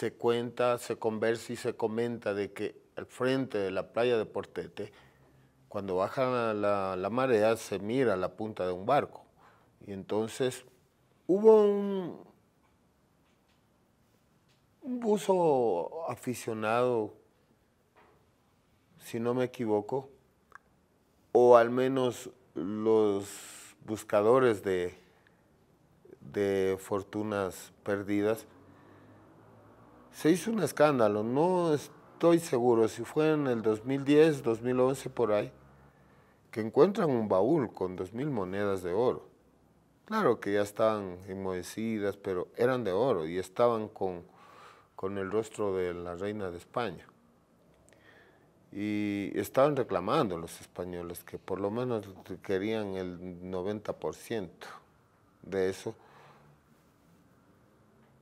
se cuenta, se conversa y se comenta de que al frente de la playa de Portete, cuando baja la, marea, se mira la punta de un barco. Y entonces hubo un, un buzo aficionado, si no me equivoco, o al menos los buscadores de, de fortunas perdidas, se hizo un escándalo, no estoy seguro si fue en el 2010, 2011 por ahí, que encuentran un baúl con 2.000 monedas de oro. Claro que ya estaban enmohecidas, pero eran de oro y estaban con, con el rostro de la reina de España. Y estaban reclamando los españoles que por lo menos querían el 90% de eso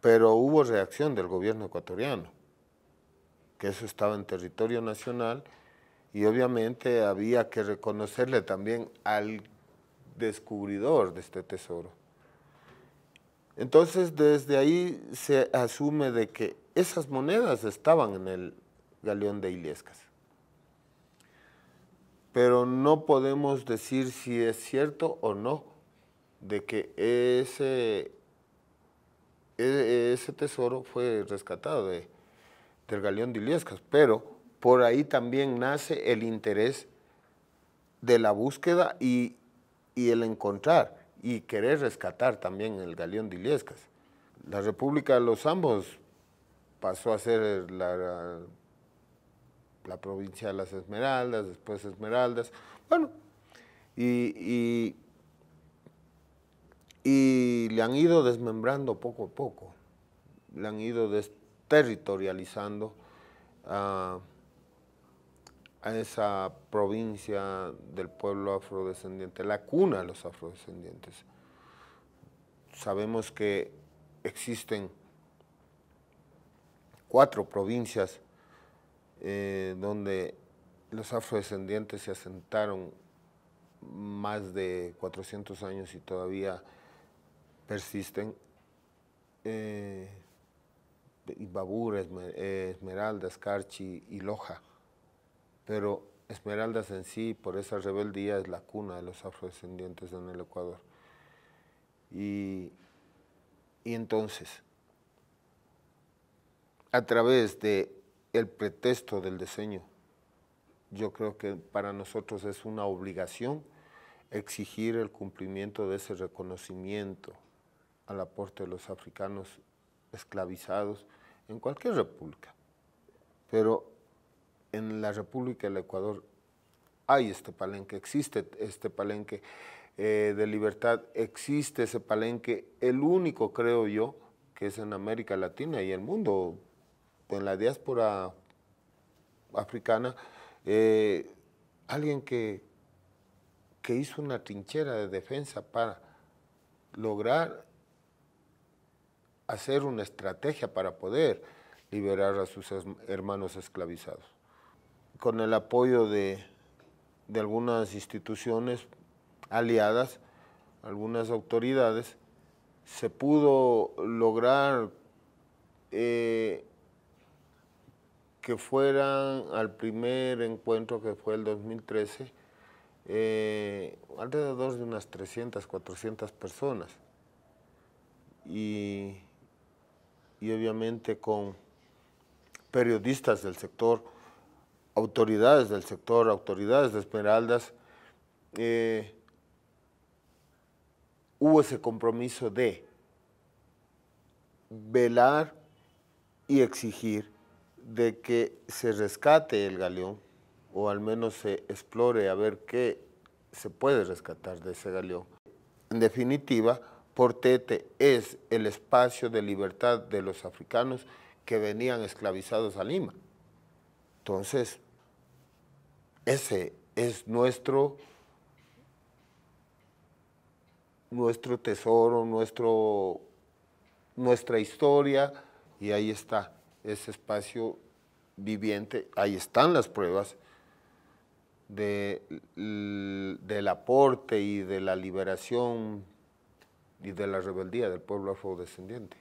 pero hubo reacción del gobierno ecuatoriano, que eso estaba en territorio nacional y obviamente había que reconocerle también al descubridor de este tesoro. Entonces desde ahí se asume de que esas monedas estaban en el galeón de Iliescas. Pero no podemos decir si es cierto o no de que ese e-, ese tesoro fue rescatado de, del galeón de Iliescas, pero por ahí también nace el interés de la búsqueda y, el encontrar y querer rescatar también el galeón de Iliescas. La República de los Ambos pasó a ser la, la provincia de las Esmeraldas, después Esmeraldas, bueno, y y le han ido desmembrando poco a poco, le han ido desterritorializando ah, a, esa provincia del pueblo afrodescendiente, la cuna de los afrodescendientes. Sabemos que existen cuatro provincias eh, donde los afrodescendientes se asentaron más de 400 años y todavía persisten eh, Babur, Esmeraldas, Carchi y Loja. Pero Esmeraldas en sí, por esa rebeldía, es la cuna de los afrodescendientes en el Ecuador. Y, y entonces, a través de el pretexto del diseño, yo creo que para nosotros es una obligación exigir el cumplimiento de ese reconocimiento al aporte de los africanos esclavizados en cualquier república. Pero en la República del Ecuador hay este palenque, existe este palenque eh, de libertad, existe ese palenque, el único creo yo que es en América Latina y el mundo, en la diáspora africana, eh, alguien que, que hizo una trinchera de defensa para lograr hacer una estrategia para poder liberar a sus hermanos esclavizados. Con el apoyo de, algunas instituciones aliadas, algunas autoridades, se pudo lograr eh, que fueran al primer encuentro que fue el 2013, eh, alrededor de unas 300, 400 personas. Y y obviamente con periodistas del sector, autoridades del sector, autoridades de Esmeraldas, eh, hubo ese compromiso de velar y exigir de que se rescate el galeón o al menos se explore a ver qué se puede rescatar de ese galeón. En definitiva, Portete es el espacio de libertad de los africanos que venían esclavizados a Lima. Entonces, ese es nuestro, nuestro tesoro, nuestro, nuestra historia, y ahí está ese espacio viviente, ahí están las pruebas del aporte y de la liberación y de la rebeldía del pueblo afrodescendiente.